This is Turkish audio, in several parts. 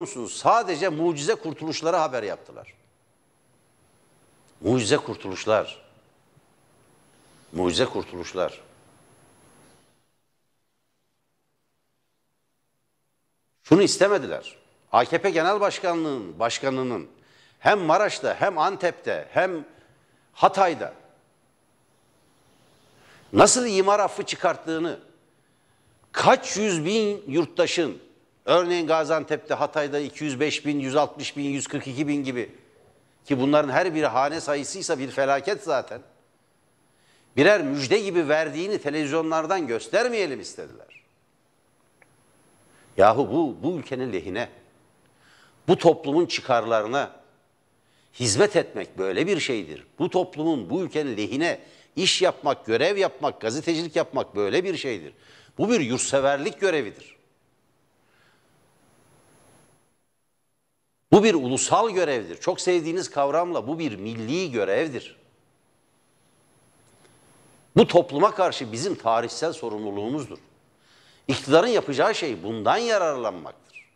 musunuz? Sadece mucize kurtuluşlara haber yaptılar. Mucize kurtuluşlar. Mucize kurtuluşlar. Şunu istemediler. AKP Genel Başkanlığı'nın başkanının hem Maraş'ta hem Antep'te hem Hatay'da nasıl imar affı çıkarttığını kaç yüz bin yurttaşın Örneğin Gaziantep'te, Hatay'da 205 bin, 160 bin, 142 bin gibi ki bunların her biri hane sayısıysa bir felaket zaten. Birer müjde gibi verdiğini televizyonlardan göstermeyelim istediler. Yahu bu, bu ülkenin lehine, bu toplumun çıkarlarına hizmet etmek böyle bir şeydir. Bu toplumun, bu ülkenin lehine iş yapmak, görev yapmak, gazetecilik yapmak böyle bir şeydir. Bu bir yurtseverlik görevidir. Bu bir ulusal görevdir. Çok sevdiğiniz kavramla bu bir milli görevdir. Bu topluma karşı bizim tarihsel sorumluluğumuzdur. İktidarın yapacağı şey bundan yararlanmaktır.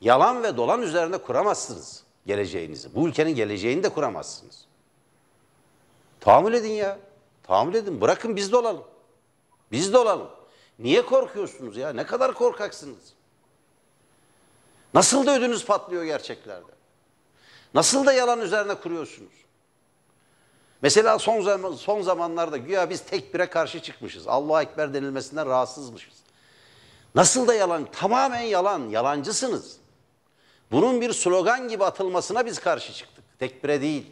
Yalan ve dolan üzerinde kuramazsınız geleceğinizi. Bu ülkenin geleceğini de kuramazsınız. Tahammül edin ya. Tahammül edin. Bırakın biz de olalım. Biz de olalım. Niye korkuyorsunuz ya? Ne kadar korkaksınız? Nasıl da ödünüz patlıyor gerçeklerde? Nasıl da yalan üzerine kuruyorsunuz? Mesela son, zaman, son zamanlarda güya biz tekbire karşı çıkmışız. Allah Ekber denilmesinden rahatsızmışız. Nasıl da yalan? Tamamen yalan, yalancısınız. Bunun bir slogan gibi atılmasına biz karşı çıktık. Tekbire değil.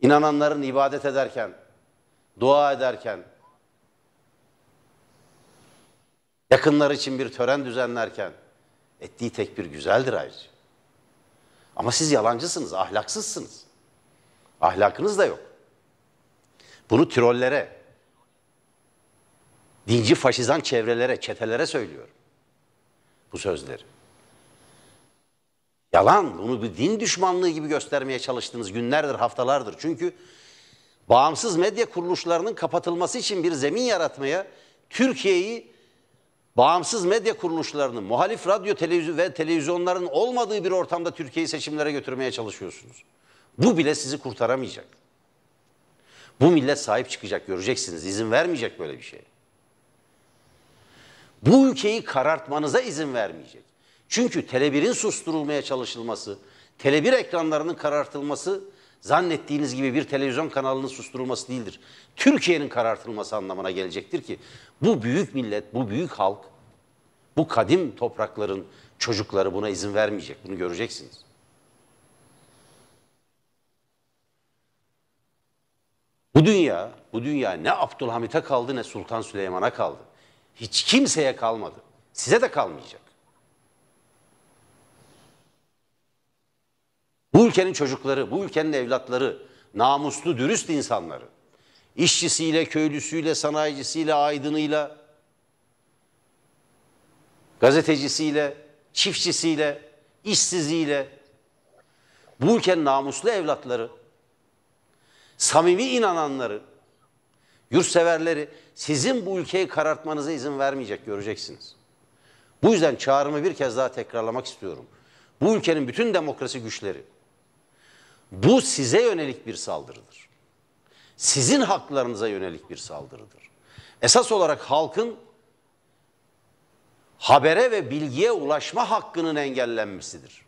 İnananların ibadet ederken, dua ederken, Yakınlar için bir tören düzenlerken ettiği tek bir güzeldir ayrıca. Ama siz yalancısınız, ahlaksızsınız. Ahlakınız da yok. Bunu trollere, dinci faşizan çevrelere, çetelere söylüyorum bu sözleri. Yalan, bunu bir din düşmanlığı gibi göstermeye çalıştınız günlerdir, haftalardır. Çünkü bağımsız medya kuruluşlarının kapatılması için bir zemin yaratmaya Türkiye'yi bağımsız medya kuruluşlarının, muhalif radyo televizyon ve televizyonların olmadığı bir ortamda Türkiye'yi seçimlere götürmeye çalışıyorsunuz. Bu bile sizi kurtaramayacak. Bu millet sahip çıkacak göreceksiniz. İzin vermeyecek böyle bir şey. Bu ülkeyi karartmanıza izin vermeyecek. Çünkü Tele1'in susturulmaya çalışılması, Tele1 ekranlarının karartılması zannettiğiniz gibi bir televizyon kanalının susturulması değildir. Türkiye'nin karartılması anlamına gelecektir ki bu büyük millet, bu büyük halk, bu kadim toprakların çocukları buna izin vermeyecek. Bunu göreceksiniz. Bu dünya, bu dünya ne Abdülhamit'e kaldı ne Sultan Süleyman'a kaldı. Hiç kimseye kalmadı. Size de kalmayacak. Bu ülkenin çocukları, bu ülkenin evlatları, namuslu, dürüst insanları, işçisiyle, köylüsüyle, sanayicisiyle, aydınıyla, gazetecisiyle, çiftçisiyle, işsiziyle, bu ülkenin namuslu evlatları, samimi inananları, yurtseverleri sizin bu ülkeyi karartmanıza izin vermeyecek göreceksiniz. Bu yüzden çağrımı bir kez daha tekrarlamak istiyorum. Bu ülkenin bütün demokrasi güçleri, bu size yönelik bir saldırıdır. Sizin haklarınıza yönelik bir saldırıdır. Esas olarak halkın habere ve bilgiye ulaşma hakkının engellenmesidir.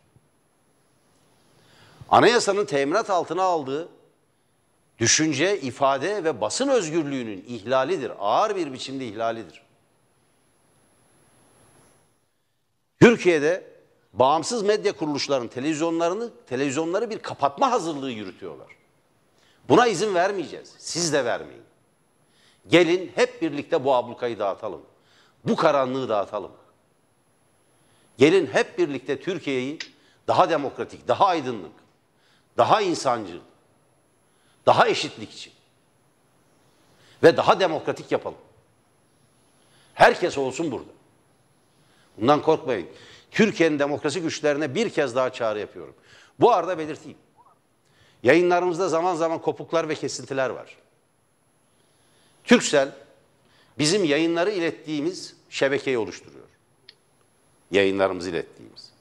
Anayasanın teminat altına aldığı düşünce, ifade ve basın özgürlüğünün ihlalidir. Ağır bir biçimde ihlalidir. Türkiye'de bağımsız medya kuruluşlarının televizyonlarını, televizyonları bir kapatma hazırlığı yürütüyorlar. Buna izin vermeyeceğiz. Siz de vermeyin. Gelin hep birlikte bu ablukayı dağıtalım. Bu karanlığı dağıtalım. Gelin hep birlikte Türkiye'yi daha demokratik, daha aydınlık, daha insancıl, daha eşitlikçi ve daha demokratik yapalım. Herkes olsun burada. Bundan korkmayın. Türkiye'nin demokrasi güçlerine bir kez daha çağrı yapıyorum. Bu arada belirteyim. Yayınlarımızda zaman zaman kopuklar ve kesintiler var. Türksel bizim yayınları ilettiğimiz şebekeyi oluşturuyor. Yayınlarımızı ilettiğimiz.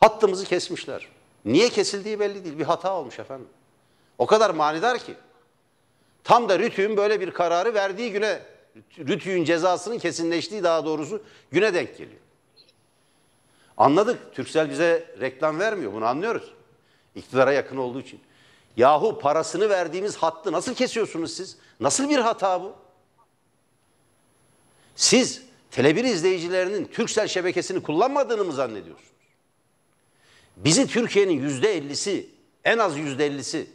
Hattımızı kesmişler. Niye kesildiği belli değil. Bir hata olmuş efendim. O kadar manidar ki. Tam da RTÜK'ün böyle bir kararı verdiği güne Rütü'nün cezasının kesinleştiği daha doğrusu güne denk geliyor. Anladık. Türksel bize reklam vermiyor. Bunu anlıyoruz. İktidara yakın olduğu için. Yahu parasını verdiğimiz hattı nasıl kesiyorsunuz siz? Nasıl bir hata bu? Siz Tele1 izleyicilerinin Türksel şebekesini kullanmadığını mı zannediyorsunuz? Bizi Türkiye'nin yüzde ellisi, en az yüzde ellisi,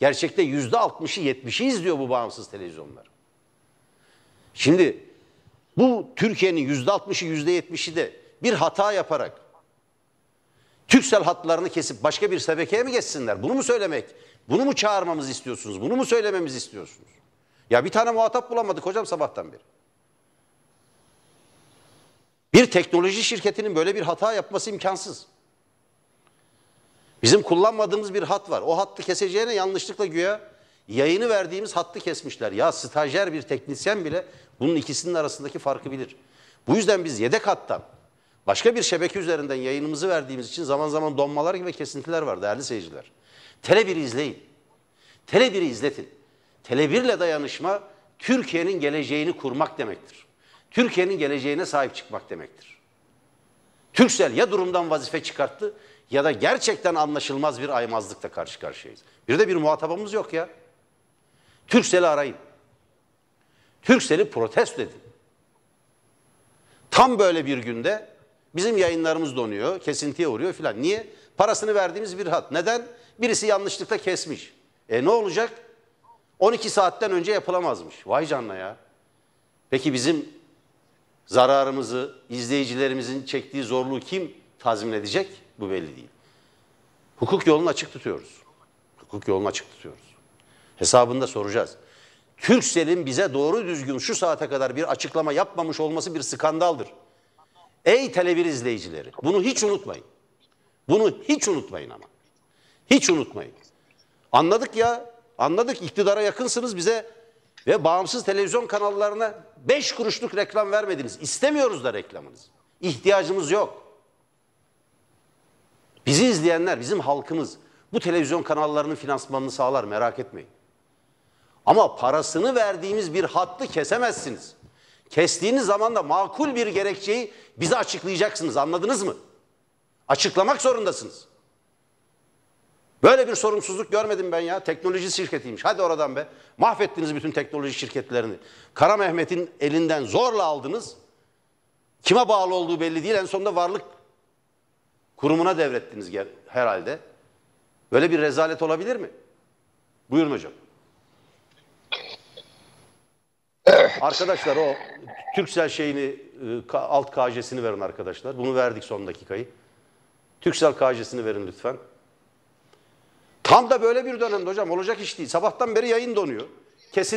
gerçekte yüzde altmışı, yetmişi izliyor bu bağımsız televizyonlar. Şimdi bu Türkiye'nin yüzde altmışı yüzde yetmişi de bir hata yaparak Türksel hatlarını kesip başka bir sebekeye mi geçsinler? Bunu mu söylemek? Bunu mu çağırmamızı istiyorsunuz? Bunu mu söylememizi istiyorsunuz? Ya bir tane muhatap bulamadık hocam sabahtan beri. Bir teknoloji şirketinin böyle bir hata yapması imkansız. Bizim kullanmadığımız bir hat var. O hattı keseceğine yanlışlıkla güya Yayını verdiğimiz hattı kesmişler. Ya stajyer bir teknisyen bile bunun ikisinin arasındaki farkı bilir. Bu yüzden biz yedek hattan başka bir şebeke üzerinden yayınımızı verdiğimiz için zaman zaman donmalar gibi kesintiler var değerli seyirciler. Tele 1'i izleyin. Tele 1'i izletin. Tele 1'le dayanışma Türkiye'nin geleceğini kurmak demektir. Türkiye'nin geleceğine sahip çıkmak demektir. Türksel ya durumdan vazife çıkarttı ya da gerçekten anlaşılmaz bir aymazlıkla karşı karşıyayız. Bir de bir muhatabımız yok ya. Türksel'i arayın. Türksel'i protesto edin. Tam böyle bir günde bizim yayınlarımız donuyor, kesintiye uğruyor filan. Niye? Parasını verdiğimiz bir hat. Neden? Birisi yanlışlıkla kesmiş. E ne olacak? 12 saatten önce yapılamazmış. Vay canına ya. Peki bizim zararımızı, izleyicilerimizin çektiği zorluğu kim tazmin edecek? Bu belli değil. Hukuk yolunu açık tutuyoruz. Hukuk yolunu açık tutuyoruz. Hesabında soracağız. Türksel'in bize doğru düzgün şu saate kadar bir açıklama yapmamış olması bir skandaldır. Ey televir izleyicileri bunu hiç unutmayın. Bunu hiç unutmayın ama. Hiç unutmayın. Anladık ya anladık iktidara yakınsınız bize ve bağımsız televizyon kanallarına beş kuruşluk reklam vermediniz. İstemiyoruz da reklamınızı. İhtiyacımız yok. Bizi izleyenler bizim halkımız bu televizyon kanallarının finansmanını sağlar merak etmeyin. Ama parasını verdiğimiz bir hattı kesemezsiniz. Kestiğiniz zaman da makul bir gerekçeyi bize açıklayacaksınız anladınız mı? Açıklamak zorundasınız. Böyle bir sorumsuzluk görmedim ben ya. Teknoloji şirketiymiş. Hadi oradan be. Mahvettiniz bütün teknoloji şirketlerini. Kara Mehmet'in elinden zorla aldınız. Kime bağlı olduğu belli değil. En sonunda varlık kurumuna devrettiniz herhalde. Böyle bir rezalet olabilir mi? Buyurun hocam. Arkadaşlar o Türksel şeyini e, alt KJ'sini verin arkadaşlar. Bunu verdik son dakikayı. Türksel KJ'sini verin lütfen. Tam da böyle bir dönemde hocam olacak iş değil. Sabahtan beri yayın donuyor. Kesin